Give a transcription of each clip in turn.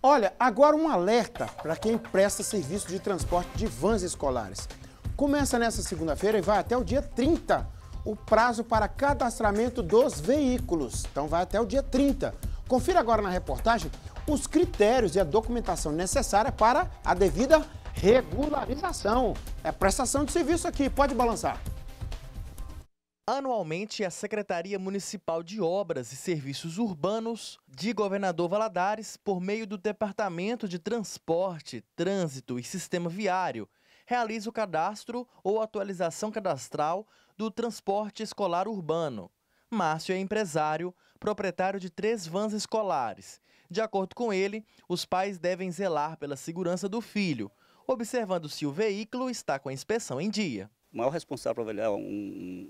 Olha, agora um alerta para quem presta serviço de transporte de vans escolares. Começa nesta segunda-feira e vai até o dia 30 o prazo para cadastramento dos veículos. Então vai até o dia 30. Confira agora na reportagem os critérios e a documentação necessária para a devida regularização. É prestação de serviço aqui, pode balançar. Anualmente, a Secretaria Municipal de Obras e Serviços Urbanos de Governador Valadares, por meio do Departamento de Transporte, Trânsito e Sistema Viário, realiza o cadastro ou atualização cadastral do transporte escolar urbano. Márcio é empresário, proprietário de três vans escolares. De acordo com ele, os pais devem zelar pela segurança do filho, observando se o veículo está com a inspeção em dia. O maior responsável para avaliar um,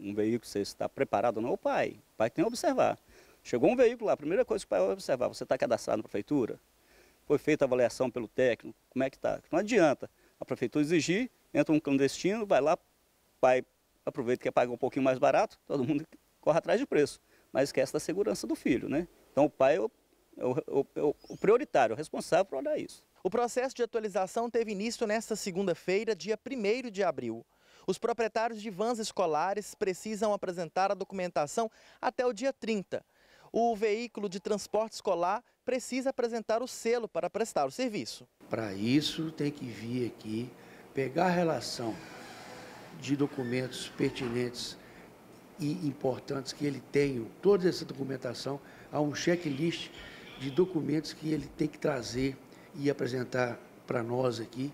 um, veículo, se está preparado ou não, é o pai. O pai tem que observar. Chegou um veículo lá, a primeira coisa que o pai vai observar, você está cadastrado na prefeitura? Foi feita a avaliação pelo técnico, como é que está? Não adianta a prefeitura exigir, entra um clandestino, vai lá, pai aproveita que é paga um pouquinho mais barato, todo mundo corre atrás de preço, mas esquece da segurança do filho, né? Então o pai é o, é o, é o é prioritário, o responsável por olhar isso. O processo de atualização teve início nesta segunda-feira, dia 1 de abril. Os proprietários de vans escolares precisam apresentar a documentação até o dia 30. O veículo de transporte escolar precisa apresentar o selo para prestar o serviço. Para isso, tem que vir aqui, pegar a relação de documentos pertinentes e importantes que ele tenha, toda essa documentação, há um checklist de documentos que ele tem que trazer e apresentar para nós aqui.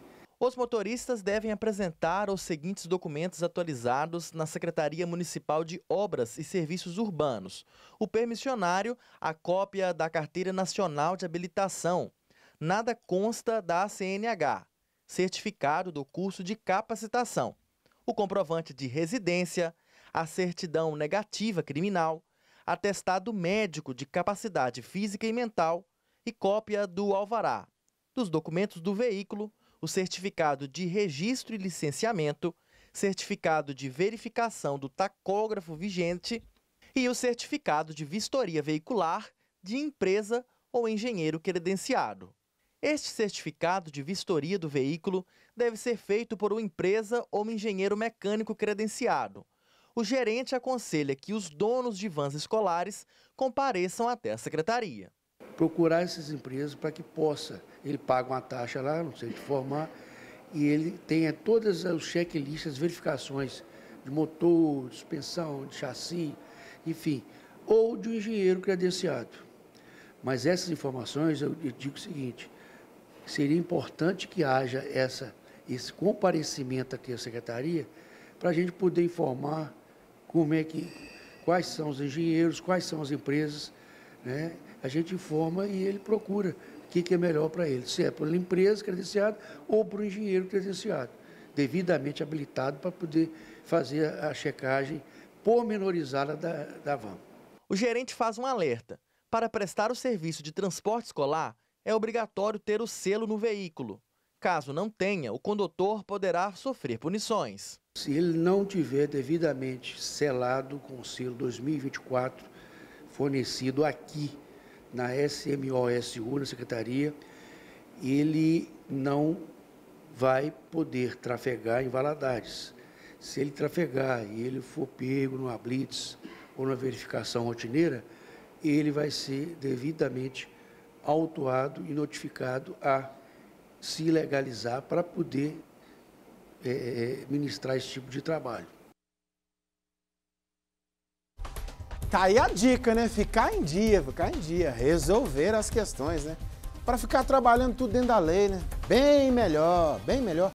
Os motoristas devem apresentar os seguintes documentos atualizados na Secretaria Municipal de Obras e Serviços Urbanos: o permissionário, a cópia da Carteira Nacional de Habilitação. Nada consta da CNH, certificado do curso de capacitação, o comprovante de residência, a certidão negativa criminal, atestado médico de capacidade física e mental e cópia do alvará, dos documentos do veículo o certificado de registro e licenciamento, certificado de verificação do tacógrafo vigente e o certificado de vistoria veicular de empresa ou engenheiro credenciado. Este certificado de vistoria do veículo deve ser feito por uma empresa ou um engenheiro mecânico credenciado. O gerente aconselha que os donos de vans escolares compareçam até a secretaria procurar essas empresas para que possa. Ele paga uma taxa lá, não sei de formar, e ele tenha todas os checklists, verificações de motor, suspensão, de chassi, enfim, ou de um engenheiro credenciado. Mas essas informações, eu digo o seguinte, seria importante que haja essa, esse comparecimento aqui à secretaria para a gente poder informar como é que, quais são os engenheiros, quais são as empresas, né? a gente informa e ele procura o que, que é melhor para ele, se é para empresa credenciada ou para um engenheiro credenciado, devidamente habilitado para poder fazer a checagem pormenorizada da, da van. O gerente faz um alerta. Para prestar o serviço de transporte escolar, é obrigatório ter o selo no veículo. Caso não tenha, o condutor poderá sofrer punições. Se ele não tiver devidamente selado com o selo 2024 fornecido aqui na SMOSU, na Secretaria, ele não vai poder trafegar em Valadares. Se ele trafegar e ele for pego numa blitz ou numa verificação rotineira, ele vai ser devidamente autuado e notificado a se legalizar para poder é, ministrar esse tipo de trabalho. Tá aí a dica, né? Ficar em dia, ficar em dia, resolver as questões, né? Para ficar trabalhando tudo dentro da lei, né? Bem melhor, bem melhor.